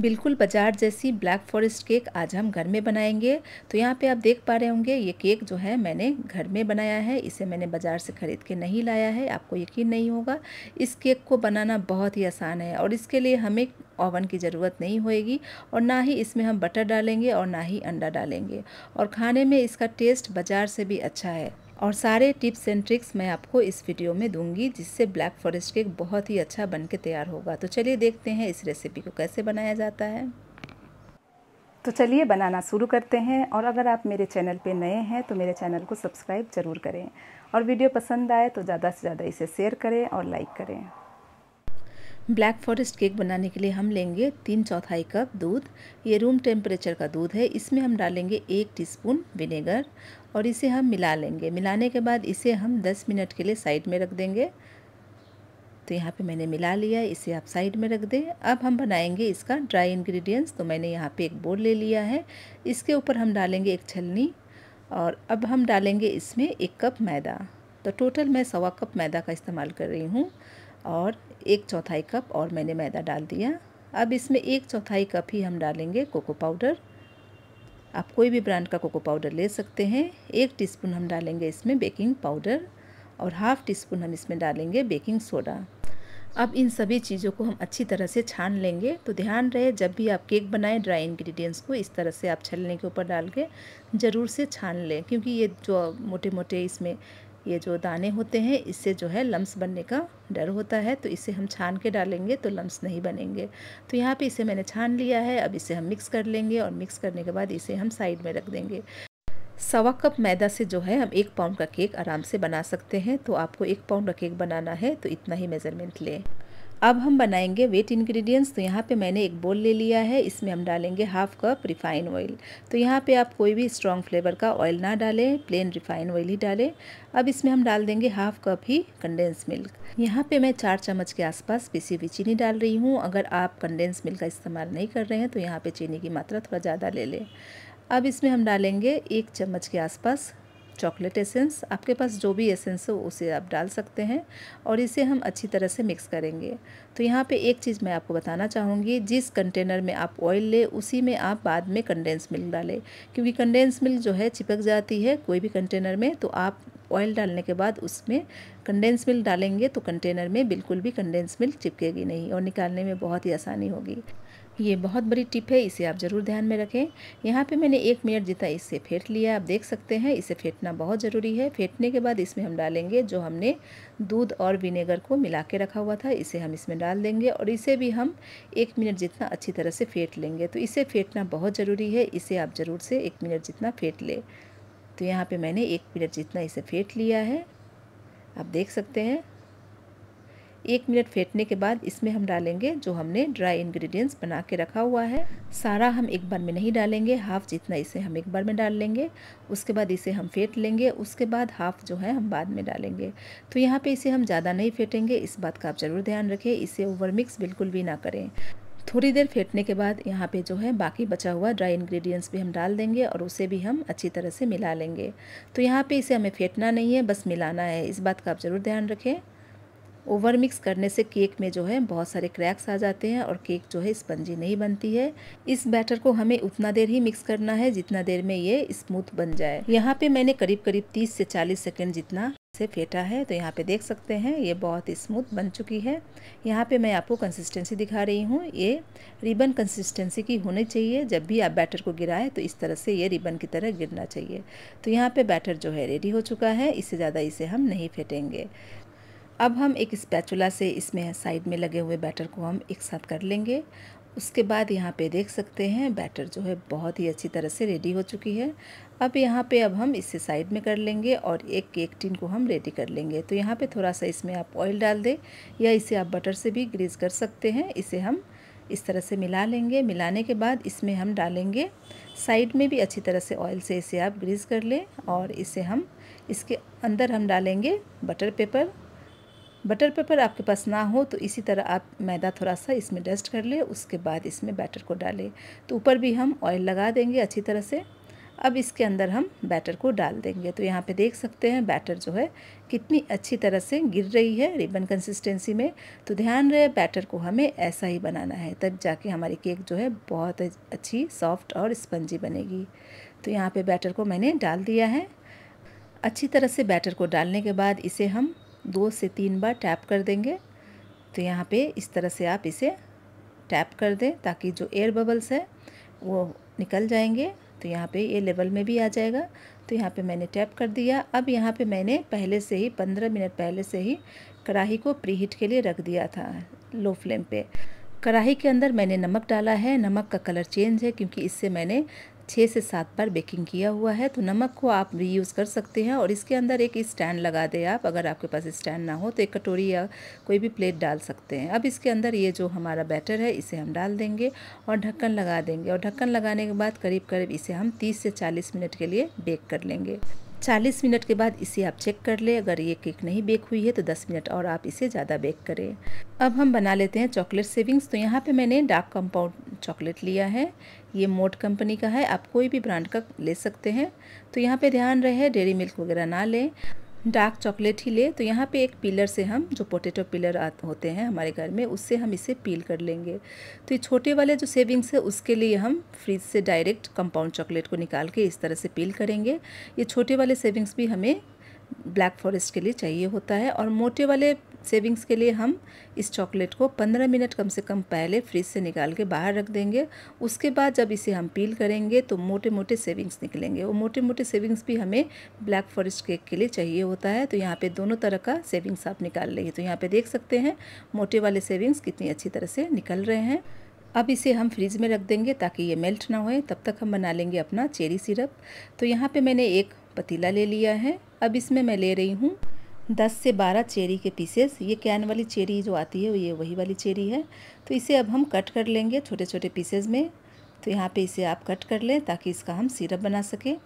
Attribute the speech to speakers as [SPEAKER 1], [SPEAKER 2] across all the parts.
[SPEAKER 1] बिल्कुल बाजार जैसी ब्लैक फॉरेस्ट केक आज हम घर में बनाएंगे तो यहाँ पे आप देख पा रहे होंगे ये केक जो है मैंने घर में बनाया है इसे मैंने बाज़ार से ख़रीद के नहीं लाया है आपको यकीन नहीं होगा इस केक को बनाना बहुत ही आसान है और इसके लिए हमें ओवन की ज़रूरत नहीं होएगी और ना ही इसमें हम बटर डालेंगे और ना ही अंडा डालेंगे और खाने में इसका टेस्ट बाज़ार से भी अच्छा है और सारे टिप्स एंड ट्रिक्स मैं आपको इस वीडियो में दूंगी जिससे ब्लैक फॉरेस्ट केक बहुत ही अच्छा बन के तैयार होगा तो चलिए देखते हैं इस रेसिपी को कैसे बनाया जाता है तो चलिए बनाना शुरू करते हैं और अगर आप मेरे चैनल पे नए हैं तो मेरे चैनल को सब्सक्राइब ज़रूर करें और वीडियो पसंद आए तो ज़्यादा से ज़्यादा इसे शेयर करें और लाइक करें ब्लैक फॉरेस्ट केक बनाने के लिए हम लेंगे तीन चौथाई कप दूध ये रूम टेम्परेचर का दूध है इसमें हम डालेंगे एक टीस्पून विनेगर और इसे हम मिला लेंगे मिलाने के बाद इसे हम 10 मिनट के लिए साइड में रख देंगे तो यहाँ पे मैंने मिला लिया इसे आप साइड में रख दें अब हम बनाएंगे इसका ड्राई इन्ग्रीडियंट्स तो मैंने यहाँ पर एक बोल ले लिया है इसके ऊपर हम डालेंगे एक छलनी और अब हम डालेंगे इसमें एक कप मैदा तो टोटल मैं सवा कप मैदा का इस्तेमाल कर रही हूँ और एक चौथाई कप और मैंने मैदा डाल दिया अब इसमें एक चौथाई कप ही हम डालेंगे कोको पाउडर आप कोई भी ब्रांड का कोको पाउडर ले सकते हैं एक टीस्पून हम डालेंगे इसमें बेकिंग पाउडर और हाफ़ टी स्पून हम इसमें डालेंगे बेकिंग सोडा अब इन सभी चीज़ों को हम अच्छी तरह से छान लेंगे तो ध्यान रहे जब भी आप केक बनाएं ड्राई इंग्रेडिएंट्स को इस तरह से आप छलने के ऊपर डाल के ज़रूर से छान लें क्योंकि ये जो मोटे मोटे इसमें ये जो दाने होते हैं इससे जो है लम्स बनने का डर होता है तो इसे हम छान के डालेंगे तो लम्स नहीं बनेंगे तो यहाँ पे इसे मैंने छान लिया है अब इसे हम मिक्स कर लेंगे और मिक्स करने के बाद इसे हम साइड में रख देंगे सवा कप मैदा से जो है हम एक पाउंड का केक आराम से बना सकते हैं तो आपको एक पाउंड का केक बनाना है तो इतना ही मेज़रमेंट लें अब हम बनाएंगे वेट इंग्रेडिएंट्स तो यहाँ पे मैंने एक बोल ले लिया है इसमें हम डालेंगे हाफ कप रिफाइन ऑयल तो यहाँ पे आप कोई भी स्ट्रॉन्ग फ्लेवर का ऑयल ना डालें प्लेन रिफाइन ऑयल ही डालें अब इसमें हम डाल देंगे हाफ कप ही कंडेंस मिल्क यहाँ पे मैं चार चम्मच के आसपास पीसी हुई चीनी डाल रही हूँ अगर आप कंडेंस मिल्क का इस्तेमाल नहीं कर रहे हैं तो यहाँ पर चीनी की मात्रा थोड़ा ज़्यादा ले लें अब इसमें हम डालेंगे एक चम्मच के आसपास चॉकलेट एसेंस आपके पास जो भी एसेंस हो उसे आप डाल सकते हैं और इसे हम अच्छी तरह से मिक्स करेंगे तो यहाँ पे एक चीज़ मैं आपको बताना चाहूँगी जिस कंटेनर में आप ऑयल ले उसी में आप बाद में कंडेंस मिल्क डालें क्योंकि कंडेंस मिल्क जो है चिपक जाती है कोई भी कंटेनर में तो आप ऑयल डालने के बाद उसमें कंडेंस मिल्क डालेंगे तो कंटेनर में बिल्कुल भी कंडेंस मिल्क चिपकेगी नहीं और निकालने में बहुत ही आसानी होगी ये बहुत बड़ी टिप है इसे आप ज़रूर ध्यान में रखें यहाँ पे मैंने एक मिनट जितना इससे फेंट लिया आप देख सकते हैं इसे फेंटना बहुत ज़रूरी है फेंटने के बाद इसमें हम डालेंगे जो हमने दूध और विनेगर को मिला के रखा हुआ था इसे हम इसमें डाल देंगे और इसे भी हम एक मिनट जितना अच्छी तरह से फेंट लेंगे तो इसे फेंटना बहुत ज़रूरी है इसे आप ज़रूर से एक मिनट जितना फेंट लें तो यहाँ पर मैंने एक मिनट जितना इसे फेंट लिया है आप देख सकते हैं एक मिनट फेंटने के बाद इसमें हम डालेंगे जो हमने ड्राई इंग्रेडिएंट्स बना के रखा हुआ है सारा हम एक बार में नहीं डालेंगे हाफ़ जितना इसे हम एक बार में डाल लेंगे उसके बाद इसे हम फेंट लेंगे उसके बाद हाफ़ जो है हम बाद में डालेंगे तो यहाँ पे इसे हम ज़्यादा नहीं फेंटेंगे इस बात का आप ज़रूर ध्यान रखें इसे ओवर मिक्स बिल्कुल भी ना करें थोड़ी देर फेंटने के बाद यहाँ पे जो है बाकी बचा हुआ ड्राई इंग्रेडिएंट्स भी हम डाल देंगे और उसे भी हम अच्छी तरह से मिला लेंगे तो यहाँ पे इसे हमें फेंटना नहीं है बस मिलाना है इस बात का आप ज़रूर ध्यान रखें ओवर मिक्स करने से केक में जो है बहुत सारे क्रैक्स आ जाते हैं और केक जो है स्पंजी नहीं बनती है इस बैटर को हमें उतना देर ही मिक्स करना है जितना देर में ये स्मूथ बन जाए यहाँ पे मैंने करीब करीब 30 से 40 सेकंड जितना से फेटा है तो यहाँ पे देख सकते हैं ये बहुत स्मूथ बन चुकी है यहाँ पे मैं आपको कंसिस्टेंसी दिखा रही हूँ ये रिबन कंसिस्टेंसी की होनी चाहिए जब भी आप बैटर को गिराएं तो इस तरह से ये रिबन की तरह गिरना चाहिए तो यहाँ पे बैटर जो है रेडी हो चुका है इससे ज़्यादा इसे हम नहीं फेटेंगे अब हम एक स्पैचुला से इसमें साइड में लगे हुए बैटर को हम एक साथ कर लेंगे उसके बाद यहाँ पे देख सकते हैं बैटर जो है बहुत ही अच्छी तरह से रेडी हो चुकी है अब यहाँ पे अब हम इसे साइड में कर लेंगे और एक केक टिन को हम रेडी कर लेंगे तो यहाँ पे थोड़ा सा इसमें आप ऑयल डाल दें या इसे आप बटर से भी ग्रीस कर सकते हैं इसे हम इस तरह से मिला लेंगे मिलाने के बाद इसमें हम डालेंगे साइड में भी अच्छी तरह से ऑयल से इसे आप ग्रीस कर लें और इसे हम इसके अंदर हम डालेंगे बटर पेपर बटर पेपर आपके पास ना हो तो इसी तरह आप मैदा थोड़ा सा इसमें डस्ट कर ले उसके बाद इसमें बैटर को डालें तो ऊपर भी हम ऑयल लगा देंगे अच्छी तरह से अब इसके अंदर हम बैटर को डाल देंगे तो यहाँ पे देख सकते हैं बैटर जो है कितनी अच्छी तरह से गिर रही है रिबन कंसिस्टेंसी में तो ध्यान रहे बैटर को हमें ऐसा ही बनाना है तब जाके हमारी केक जो है बहुत अच्छी सॉफ्ट और स्पंजी बनेगी तो यहाँ पे बैटर को मैंने डाल दिया है अच्छी तरह से बैटर को डालने के बाद इसे हम दो से तीन बार टैप कर देंगे तो यहाँ पे इस तरह से आप इसे टैप कर दें ताकि जो एयर बबल्स है वो निकल जाएंगे तो यहाँ पे ये लेवल में भी आ जाएगा तो यहाँ पे मैंने टैप कर दिया अब यहाँ पे मैंने पहले से ही पंद्रह मिनट पहले से ही कढ़ाई को प्री हीट के लिए रख दिया था लो फ्लेम पे कढ़ाई के अंदर मैंने नमक डाला है नमक का कलर चेंज है क्योंकि इससे मैंने छः से सात बार बेकिंग किया हुआ है तो नमक को आप रीयूज़ कर सकते हैं और इसके अंदर एक स्टैंड लगा दें आप अगर आपके पास स्टैंड ना हो तो एक कटोरी या कोई भी प्लेट डाल सकते हैं अब इसके अंदर ये जो हमारा बैटर है इसे हम डाल देंगे और ढक्कन लगा देंगे और ढक्कन लगाने के बाद करीब करीब इसे हम तीस से चालीस मिनट के लिए बेक कर लेंगे 40 मिनट के बाद इसे आप चेक कर लें अगर ये केक नहीं बेक हुई है तो 10 मिनट और आप इसे ज़्यादा बेक करें अब हम बना लेते हैं चॉकलेट सेविंग्स तो यहाँ पे मैंने डार्क कंपाउंड चॉकलेट लिया है ये मोट कंपनी का है आप कोई भी ब्रांड का ले सकते हैं तो यहाँ पे ध्यान रहे डेयरी मिल्क वगैरह ना लें डार्क चॉकलेट ही ले तो यहाँ पे एक पिलर से हम जो पोटैटो पिलर होते हैं हमारे घर में उससे हम इसे पील कर लेंगे तो ये छोटे वाले जो सेविंग्स है उसके लिए हम फ्रिज से डायरेक्ट कंपाउंड चॉकलेट को निकाल के इस तरह से पील करेंगे ये छोटे वाले सेविंग्स भी हमें ब्लैक फॉरेस्ट के लिए चाहिए होता है और मोटे वाले सेविंग्स के लिए हम इस चॉकलेट को 15 मिनट कम से कम पहले फ्रिज से निकाल के बाहर रख देंगे उसके बाद जब इसे हम पील करेंगे तो मोटे मोटे सेविंग्स निकलेंगे वो मोटे मोटे सेविंग्स भी हमें ब्लैक फॉरेस्ट केक के लिए चाहिए होता है तो यहाँ पर दोनों तरह का सेविंग्स आप निकाल लेंगे तो यहाँ पर देख सकते हैं मोटे वाले सेविंग्स कितनी अच्छी तरह से निकल रहे हैं अब इसे हम फ्रिज में रख देंगे ताकि ये मेल्ट ना होए तब तक हम बना लेंगे अपना चेरी सिरप तो यहाँ पर मैंने एक पतीला ले लिया है अब इसमें मैं ले रही हूँ दस से बारह चेरी के पीसेस ये कैन वाली चेरी जो आती है ये वही वाली चेरी है तो इसे अब हम कट कर लेंगे छोटे छोटे पीसेज में तो यहाँ पे इसे आप कट कर लें ताकि इसका हम सिरप बना सकें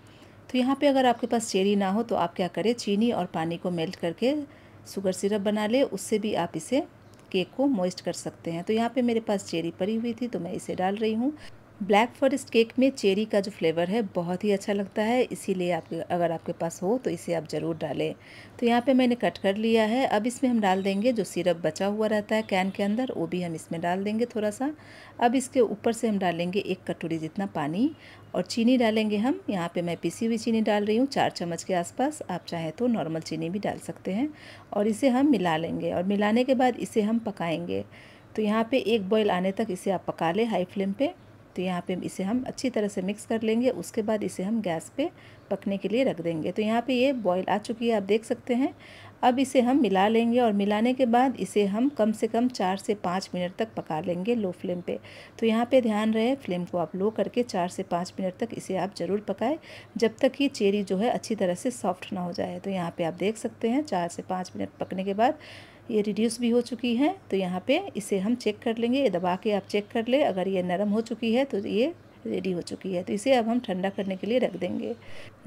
[SPEAKER 1] तो यहाँ पे अगर आपके पास चेरी ना हो तो आप क्या करें चीनी और पानी को मेल्ट करके शुगर सिरप बना लें उससे भी आप इसे केक को मॉइस्ट कर सकते हैं तो यहाँ पर मेरे पास चेरी पड़ी हुई थी तो मैं इसे डाल रही हूँ ब्लैक फॉरेस्ट केक में चेरी का जो फ्लेवर है बहुत ही अच्छा लगता है इसीलिए आप अगर आपके पास हो तो इसे आप ज़रूर डालें तो यहाँ पे मैंने कट कर लिया है अब इसमें हम डाल देंगे जो सिरप बचा हुआ रहता है कैन के अंदर वो भी हम इसमें डाल देंगे थोड़ा सा अब इसके ऊपर से हम डालेंगे एक कटोरी जितना पानी और चीनी डालेंगे हम यहाँ पे मैं पीसी हुई चीनी डाल रही हूँ चार चम्मच के आसपास आप चाहे तो नॉर्मल चीनी भी डाल सकते हैं और इसे हम मिला लेंगे और मिलाने के बाद इसे हम पकाएंगे तो यहाँ पे एक बॉयल आने तक इसे आप पका लें हाई फ्लेम पे तो यहाँ पे इसे हम अच्छी तरह से मिक्स कर लेंगे उसके बाद इसे हम गैस पे पकने के लिए रख देंगे तो यहाँ पे ये बॉईल आ चुकी है आप देख सकते हैं अब इसे हम मिला लेंगे और मिलाने के बाद इसे हम कम से कम चार से पाँच मिनट तक पका लेंगे लो फ्लेम पे तो यहाँ पे ध्यान रहे फ्लेम को आप लो करके चार से पाँच मिनट तक इसे आप ज़रूर पकाएं जब तक कि चेरी जो है अच्छी तरह से सॉफ्ट ना हो जाए तो यहाँ पे आप देख सकते हैं चार से पाँच मिनट पकने के बाद ये रिड्यूस भी हो चुकी है तो यहाँ पे इसे हम चेक कर लेंगे ये दबा के आप चेक कर ले अगर ये नरम हो चुकी है तो ये रेडी हो चुकी है तो इसे अब हम ठंडा करने के लिए रख देंगे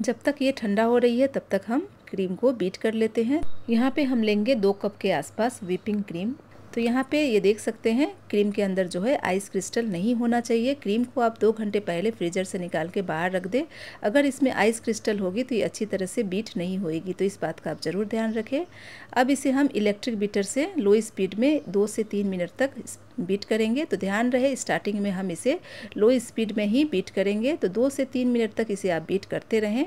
[SPEAKER 1] जब तक ये ठंडा हो रही है तब तक हम क्रीम को बीट कर लेते हैं यहाँ पे हम लेंगे दो कप के आसपास व्हीपिंग क्रीम तो यहाँ पे ये देख सकते हैं क्रीम के अंदर जो है आइस क्रिस्टल नहीं होना चाहिए क्रीम को आप दो घंटे पहले फ्रीजर से निकाल के बाहर रख दें अगर इसमें आइस क्रिस्टल होगी तो ये अच्छी तरह से बीट नहीं होएगी तो इस बात का आप ज़रूर ध्यान रखें अब इसे हम इलेक्ट्रिक बीटर से लो स्पीड में दो से तीन मिनट तक बीट करेंगे तो ध्यान रहे स्टार्टिंग में हम इसे लो स्पीड में ही बीट करेंगे तो दो से तीन मिनट तक इसे आप बीट करते रहें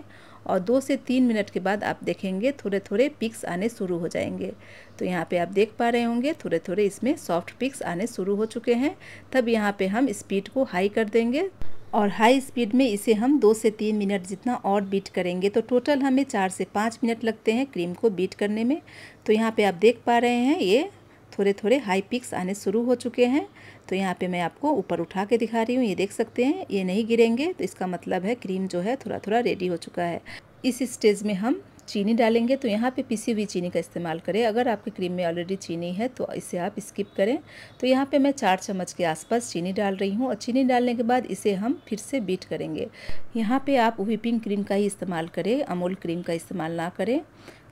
[SPEAKER 1] और दो से तीन मिनट के बाद आप देखेंगे थोड़े थोड़े पिक्स आने शुरू हो जाएंगे तो यहाँ पे आप देख पा रहे होंगे थोड़े थोड़े इसमें सॉफ्ट पिक्स आने शुरू हो चुके हैं तब यहाँ पे हम स्पीड को हाई कर देंगे और हाई स्पीड में इसे हम दो से तीन मिनट जितना और बीट करेंगे तो टोटल हमें चार से पाँच मिनट लगते हैं क्रीम को बीट करने में तो यहाँ पर आप देख पा रहे हैं ये थोड़े थोड़े हाई पिक्स आने शुरू हो चुके हैं तो यहाँ पे मैं आपको ऊपर उठा के दिखा रही हूँ ये देख सकते हैं ये नहीं गिरेंगे तो इसका मतलब है क्रीम जो है थोड़ा थोड़ा रेडी हो चुका है इस स्टेज में हम चीनी डालेंगे तो यहाँ पे पिसी हुई चीनी का इस्तेमाल करें अगर आपके क्रीम में ऑलरेडी चीनी है तो इसे आप स्किप करें तो यहाँ पे मैं चार चम्मच के आसपास चीनी डाल रही हूँ और चीनी डालने के बाद इसे हम फिर से बीट करेंगे यहाँ पे आप व्हीपिंग क्रीम का ही इस्तेमाल करें अमूल क्रीम का इस्तेमाल ना करें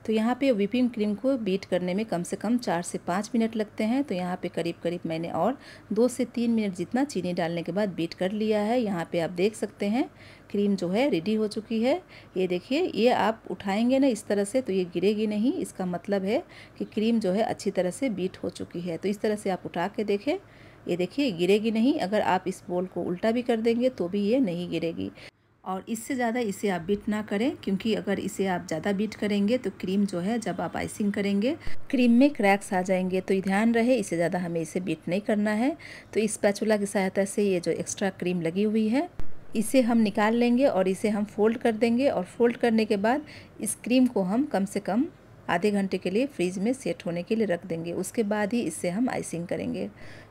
[SPEAKER 1] तो यहाँ पे whipping क्रीम को बीट करने में कम से कम चार से पाँच मिनट लगते हैं तो यहाँ पे करीब करीब मैंने और दो से तीन मिनट जितना चीनी डालने के बाद बीट कर लिया है यहाँ पे आप देख सकते हैं क्रीम जो है रेडी हो चुकी है ये देखिए ये आप उठाएंगे ना इस तरह से तो ये गिरेगी नहीं इसका मतलब है कि क्रीम जो है अच्छी तरह से बीट हो चुकी है तो इस तरह से आप उठा के देखें ये देखिए गिरेगी नहीं अगर आप इस बोल को उल्टा भी कर देंगे तो भी ये नहीं गिरेगी और इससे ज़्यादा इसे आप बीट ना करें क्योंकि अगर इसे आप ज़्यादा बीट करेंगे तो क्रीम जो है जब आप आइसिंग करेंगे क्रीम में क्रैक्स आ जाएंगे तो ध्यान रहे इससे ज़्यादा हमें इसे बीट नहीं करना है तो इस पैचुला की सहायता से ये जो एक्स्ट्रा क्रीम लगी हुई है इसे हम निकाल लेंगे और इसे हम फोल्ड कर देंगे और फोल्ड करने के बाद इस क्रीम को हम कम से कम आधे घंटे के लिए फ्रिज में सेट होने के लिए रख देंगे उसके बाद ही इससे हम आइसिंग करेंगे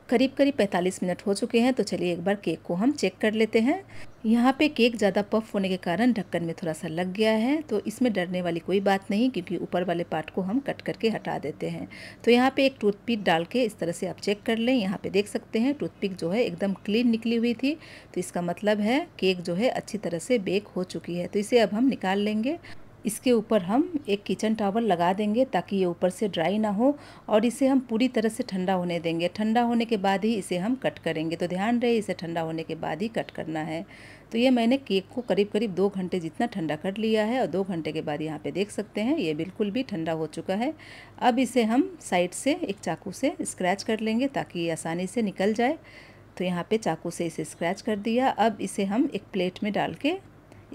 [SPEAKER 1] करीब करीब 45 मिनट हो चुके हैं तो चलिए एक बार केक को हम चेक कर लेते हैं यहाँ पे केक ज़्यादा पफ होने के कारण ढक्कन में थोड़ा सा लग गया है तो इसमें डरने वाली कोई बात नहीं क्योंकि ऊपर वाले पार्ट को हम कट करके हटा देते हैं तो यहाँ पे एक टूथपिक डाल के इस तरह से आप चेक कर लें यहाँ पे देख सकते हैं टूथपिक जो है एकदम क्लीन निकली हुई थी तो इसका मतलब है केक जो है अच्छी तरह से बेक हो चुकी है तो इसे अब हम निकाल लेंगे इसके ऊपर हम एक किचन टावल लगा देंगे ताकि ये ऊपर से ड्राई ना हो और इसे हम पूरी तरह से ठंडा होने देंगे ठंडा होने के बाद ही इसे हम कट करेंगे तो ध्यान रहे इसे ठंडा होने के बाद ही कट करना है तो ये मैंने केक को करीब करीब दो घंटे जितना ठंडा कर लिया है और दो घंटे के बाद यहाँ पे देख सकते हैं ये बिल्कुल भी ठंडा हो चुका है अब इसे हम साइड से एक चाकू से स्क्रैच कर लेंगे ताकि ये आसानी से निकल जाए तो यहाँ पे चाकू से इसे स्क्रैच कर दिया अब इसे हम एक प्लेट में डाल के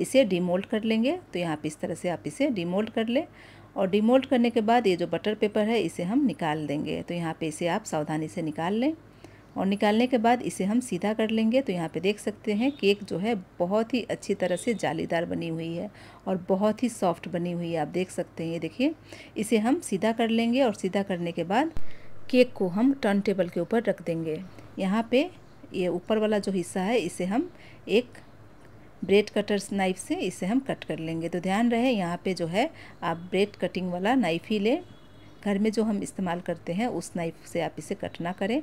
[SPEAKER 1] इसे डिमोल्ड कर लेंगे तो यहाँ पर इस तरह से आप इसे डिमोल्ड कर लें और डिमोल्ड करने के बाद ये जो बटर पेपर है इसे हम निकाल देंगे तो यहाँ पर इसे आप सावधानी से निकाल लें और निकालने के बाद इसे हम सीधा कर लेंगे तो यहाँ पे देख सकते हैं केक जो है बहुत ही अच्छी तरह से जालीदार बनी हुई है और बहुत ही सॉफ्ट बनी हुई है आप देख सकते हैं ये देखिए इसे हम सीधा कर लेंगे और सीधा करने के बाद केक को हम टर्न टेबल के ऊपर रख देंगे यहाँ पे ये ऊपर वाला जो हिस्सा है इसे हम एक ब्रेड कटर्स नाइफ से इसे हम कट कर लेंगे तो ध्यान रहे यहाँ पे जो है आप ब्रेड कटिंग वाला नाइफ ही लें घर में जो हम इस्तेमाल करते हैं उस नाइफ से आप इसे कट ना करें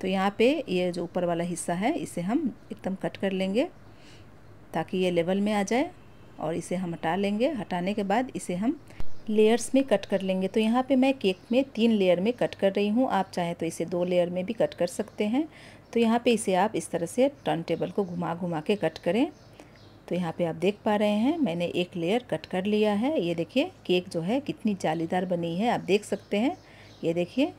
[SPEAKER 1] तो यहाँ पे ये जो ऊपर वाला हिस्सा है इसे हम एकदम कट कर लेंगे ताकि ये लेवल में आ जाए और इसे हम हटा लेंगे हटाने के बाद इसे हम लेयर्स में कट कर लेंगे तो यहाँ पे मैं केक में तीन लेयर में कट कर रही हूँ आप चाहें तो इसे दो लेयर में भी कट कर सकते हैं तो यहाँ पे इसे आप इस तरह से टर्न टेबल को घुमा घुमा के कट करें तो यहाँ पे आप देख पा रहे हैं मैंने एक लेयर कट कर लिया है ये देखिए केक जो है कितनी जालीदार बनी है आप देख सकते हैं ये देखिए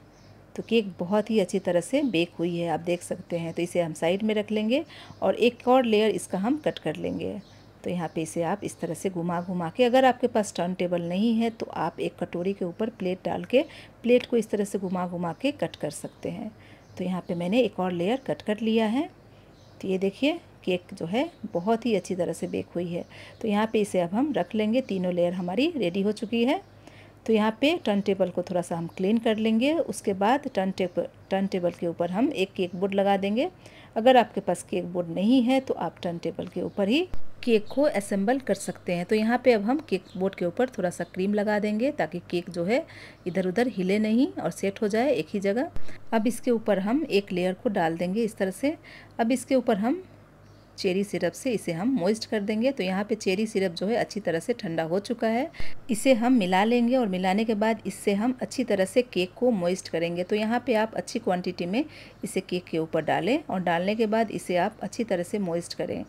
[SPEAKER 1] तो केक बहुत ही अच्छी तरह से बेक हुई है आप देख सकते हैं तो इसे हम साइड में रख लेंगे और एक और लेयर इसका हम कट कर लेंगे तो यहाँ पे इसे आप इस तरह से घुमा घुमा के अगर आपके पास टर्न टेबल नहीं है तो आप एक कटोरी के ऊपर प्लेट डाल के प्लेट को इस तरह से घुमा घुमा के कट कर सकते हैं तो यहाँ पे मैंने एक और लेयर कट कर लिया है तो ये देखिए केक जो है बहुत ही अच्छी तरह से बेक हुई है तो यहाँ पे इसे अब हम रख लेंगे तीनों लेयर हमारी रेडी हो चुकी है तो यहाँ पे टर्न टेबल को थोड़ा सा हम क्लीन कर लेंगे उसके बाद टर्न टेबल टर्न टेबल के ऊपर हम एक केक बोर्ड लगा देंगे अगर आपके पास केक बोर्ड नहीं है तो आप टर्न टेबल के ऊपर ही केक को असेंबल कर सकते हैं तो यहाँ पे अब हम केक बोर्ड के ऊपर थोड़ा सा क्रीम लगा देंगे ताकि केक जो है इधर उधर हिले नहीं और सेट हो जाए एक ही जगह अब इसके ऊपर हम एक लेयर को डाल देंगे इस तरह से अब इसके ऊपर हम चेरी सिरप से इसे हम मोइस्ट कर देंगे तो यहाँ पे चेरी सिरप जो है अच्छी तरह से ठंडा हो चुका है इसे हम मिला लेंगे और मिलाने के बाद इससे हम अच्छी तरह से केक को मोइस्ट करेंगे तो यहाँ पे आप अच्छी क्वांटिटी में इसे केक के ऊपर डालें और डालने के बाद इसे आप अच्छी तरह से मोइस्ट करें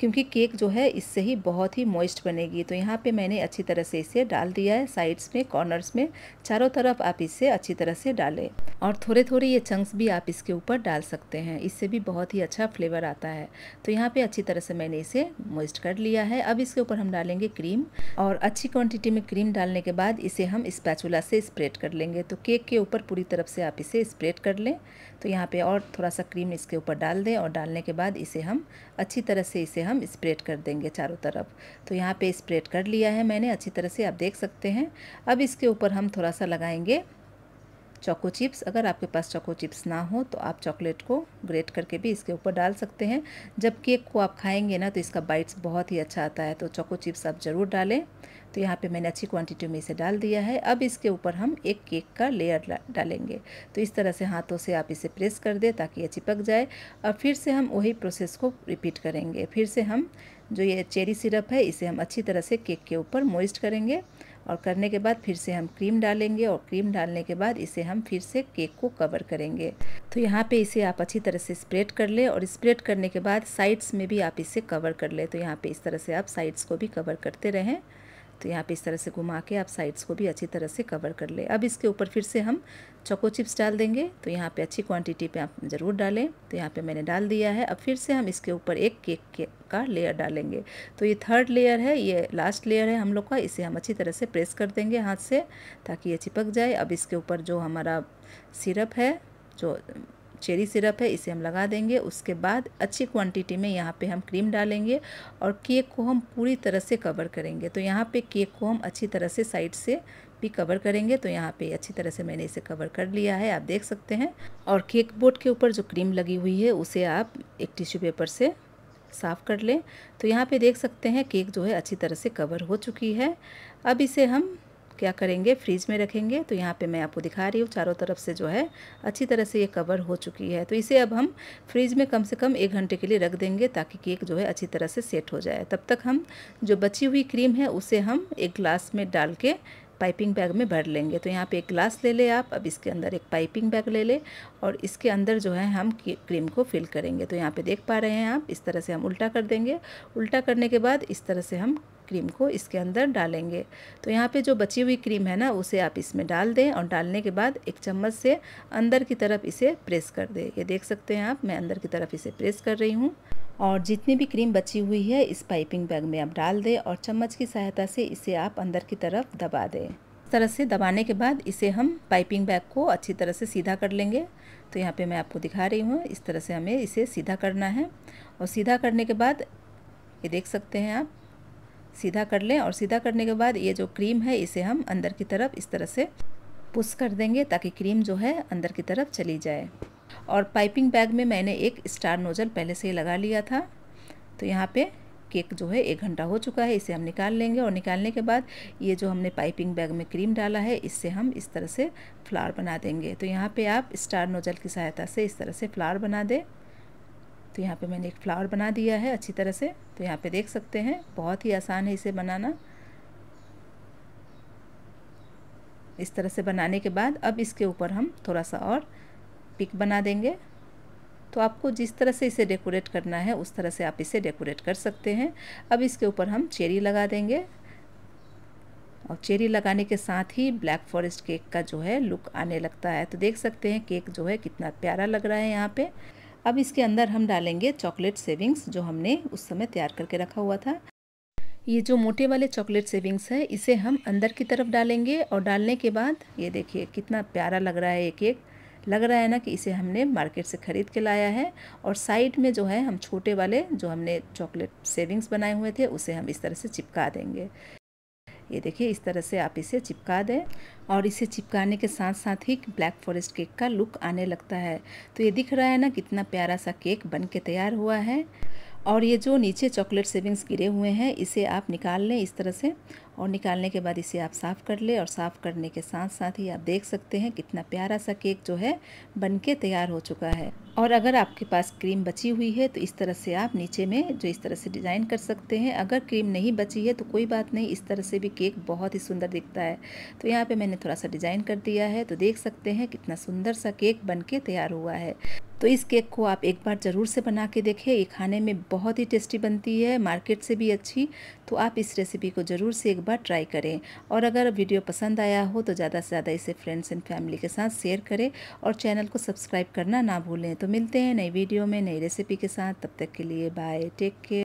[SPEAKER 1] क्योंकि केक जो है इससे ही बहुत ही मॉइस्ट बनेगी तो यहाँ पे मैंने अच्छी तरह से इसे डाल दिया है साइड्स में कॉर्नर्स में चारों तरफ आप इसे अच्छी तरह से डालें और थोड़े थोड़े ये चंक्स भी आप इसके ऊपर डाल सकते हैं इससे भी बहुत ही अच्छा फ्लेवर आता है तो यहाँ पे अच्छी तरह से मैंने इसे मॉइस्ट कर लिया है अब इसके ऊपर हम डालेंगे क्रीम और अच्छी क्वांटिटी में क्रीम डालने के बाद इसे हम स्पैचुला से स्प्रेड कर लेंगे तो केक के ऊपर पूरी तरफ से आप इसे स्प्रेड कर लें तो यहाँ पर और थोड़ा सा क्रीम इसके ऊपर डाल दें और डालने के बाद इसे हम अच्छी तरह से इसे हम स्प्रेड कर देंगे चारों तरफ तो यहाँ पे स्प्रेड कर लिया है मैंने अच्छी तरह से आप देख सकते हैं अब इसके ऊपर हम थोड़ा सा लगाएंगे चोको चिप्स अगर आपके पास चॉको चिप्स ना हो तो आप चॉकलेट को ग्रेट करके भी इसके ऊपर डाल सकते हैं जब केक को आप खाएंगे ना तो इसका बाइट्स बहुत ही अच्छा आता है तो चोको चिप्स आप ज़रूर डालें तो यहाँ पे मैंने अच्छी क्वांटिटी में इसे डाल दिया है अब इसके ऊपर हम एक केक का लेयर डालेंगे तो इस तरह से हाथों से आप इसे प्रेस कर दें ताकि ये चिपक जाए और फिर से हम वही प्रोसेस को रिपीट करेंगे फिर से हम जो ये चेरी सिरप है इसे हम अच्छी तरह से केक के ऊपर मोइस्ट करेंगे और करने के बाद फिर से हम क्रीम डालेंगे और क्रीम डालने के बाद इसे हम फिर से केक को कवर करेंगे तो यहाँ पे इसे आप अच्छी तरह से स्प्रेड कर ले और स्प्रेड करने के बाद साइड्स में भी आप इसे कवर कर ले तो यहाँ पे इस तरह से आप साइड्स को भी कवर करते रहें तो यहाँ पे इस तरह से घुमा के आप साइड्स को भी अच्छी तरह से कवर कर ले अब इसके ऊपर फिर से हम चोको चिप्स डाल देंगे तो यहाँ पे अच्छी क्वांटिटी पे आप ज़रूर डालें तो यहाँ पे मैंने डाल दिया है अब फिर से हम इसके ऊपर एक केक के का लेयर डालेंगे तो ये थर्ड लेयर है ये लास्ट लेयर है हम लोग का इसे हम अच्छी तरह से प्रेस कर देंगे हाथ से ताकि ये चिपक जाए अब इसके ऊपर जो हमारा सिरप है जो चेरी सिरप है इसे हम लगा देंगे उसके बाद अच्छी क्वांटिटी में यहाँ पे हम क्रीम डालेंगे और केक को हम पूरी तरह से कवर करेंगे तो यहाँ पे केक को हम अच्छी तरह से साइड से भी कवर करेंगे तो यहाँ पे अच्छी तरह से मैंने इसे कवर कर लिया है आप देख सकते हैं और केक बोर्ड के ऊपर जो क्रीम लगी हुई है उसे आप एक टिश्यू पेपर से साफ़ कर लें तो यहाँ पर देख सकते हैं केक जो है अच्छी तरह से कवर हो चुकी है अब इसे हम क्या करेंगे फ्रीज में रखेंगे तो यहाँ पे मैं आपको दिखा रही हूँ चारों तरफ से जो है अच्छी तरह से ये कवर हो चुकी है तो इसे अब हम फ्रीज में कम से कम एक घंटे के लिए रख देंगे ताकि केक जो है अच्छी तरह से सेट हो जाए तब तक हम जो बची हुई क्रीम है उसे हम एक ग्लास में डाल के पाइपिंग बैग में भर लेंगे तो यहाँ पे एक ग्लास ले ले आप अब इसके अंदर एक पाइपिंग बैग ले ले और इसके अंदर जो है हम क्रीम को फिल करेंगे तो यहाँ पे देख पा रहे हैं आप इस तरह से हम उल्टा कर देंगे उल्टा करने के बाद इस तरह से हम क्रीम को इसके अंदर डालेंगे तो यहाँ पे जो बची हुई क्रीम है ना उसे आप इसमें डाल दें और डालने के बाद एक चम्मच से अंदर की तरफ इसे प्रेस कर दें ये देख सकते हैं आप मैं अंदर की तरफ इसे प्रेस कर रही हूँ और जितनी भी क्रीम बची हुई है इस पाइपिंग बैग में आप डाल दें और चम्मच की सहायता से इसे आप अंदर की तरफ दबा दें इस तरह से दबाने के बाद इसे हम पाइपिंग बैग को अच्छी तरह से सीधा कर लेंगे तो यहाँ पे मैं आपको दिखा रही हूँ इस तरह से हमें इसे सीधा करना है और सीधा करने के बाद ये देख सकते हैं आप सीधा कर लें और सीधा करने के बाद ये जो क्रीम है इसे हम अंदर की तरफ इस तरह से पुश कर देंगे ताकि क्रीम जो है अंदर की तरफ चली जाए और पाइपिंग बैग में मैंने एक स्टार नोजल पहले से लगा लिया था तो यहाँ पे केक जो है एक घंटा हो चुका है इसे हम निकाल लेंगे और निकालने के बाद ये जो हमने पाइपिंग बैग में क्रीम डाला है इससे हम इस तरह से फ्लावर बना देंगे तो यहाँ पे आप स्टार नोजल की सहायता से इस तरह से फ्लावर बना दें तो यहाँ पे मैंने एक फ्लावर बना दिया है अच्छी तरह से तो यहाँ पे देख सकते हैं बहुत ही आसान है इसे बनाना इस तरह से बनाने के बाद अब इसके ऊपर हम थोड़ा सा और पिक बना देंगे तो आपको जिस तरह से इसे डेकोरेट करना है उस तरह से आप इसे डेकोरेट कर सकते हैं अब इसके ऊपर हम चेरी लगा देंगे और चेरी लगाने के साथ ही ब्लैक फॉरेस्ट केक का जो है लुक आने लगता है तो देख सकते हैं केक जो है कितना प्यारा लग रहा है यहाँ पर अब इसके अंदर हम डालेंगे चॉकलेट सेविंग्स जो हमने उस समय तैयार करके रखा हुआ था ये जो मोटे वाले चॉकलेट सेविंग्स है इसे हम अंदर की तरफ डालेंगे और डालने के बाद ये देखिए कितना प्यारा लग रहा है एक एक लग रहा है ना कि इसे हमने मार्केट से ख़रीद के लाया है और साइड में जो है हम छोटे वाले जो हमने चॉकलेट सेविंग्स बनाए हुए थे उसे हम इस तरह से चिपका देंगे ये देखिए इस तरह से आप इसे चिपका दें और इसे चिपकाने के साथ साथ ही ब्लैक फॉरेस्ट केक का लुक आने लगता है तो ये दिख रहा है ना कितना प्यारा सा केक बन के तैयार हुआ है और ये जो नीचे चॉकलेट सेविंग्स गिरे हुए हैं इसे आप निकाल लें इस तरह से और निकालने के बाद इसे आप साफ़ कर ले और साफ़ करने के साथ साथ ही आप देख सकते हैं कितना प्यारा सा केक जो है बन के तैयार हो चुका है और अगर आपके पास क्रीम बची हुई है तो इस तरह से आप नीचे में जो इस तरह से डिज़ाइन कर सकते हैं अगर क्रीम नहीं बची है तो कोई बात नहीं इस तरह से भी केक बहुत ही सुंदर दिखता है तो यहाँ पे मैंने थोड़ा सा डिज़ाइन कर दिया है तो देख सकते हैं कितना सुंदर सा केक बन के तैयार हुआ है तो इस केक को आप एक बार ज़रूर से बना के देखें ये खाने में बहुत ही टेस्टी बनती है मार्केट से भी अच्छी तो आप इस रेसिपी को ज़रूर से एक बार ट्राई करें और अगर वीडियो पसंद आया हो तो ज़्यादा से ज़्यादा इसे फ्रेंड्स एंड फैमिली के साथ शेयर करें और चैनल को सब्सक्राइब करना ना भूलें तो मिलते हैं नई वीडियो में नई रेसिपी के साथ तब तक के लिए बाय टेक केयर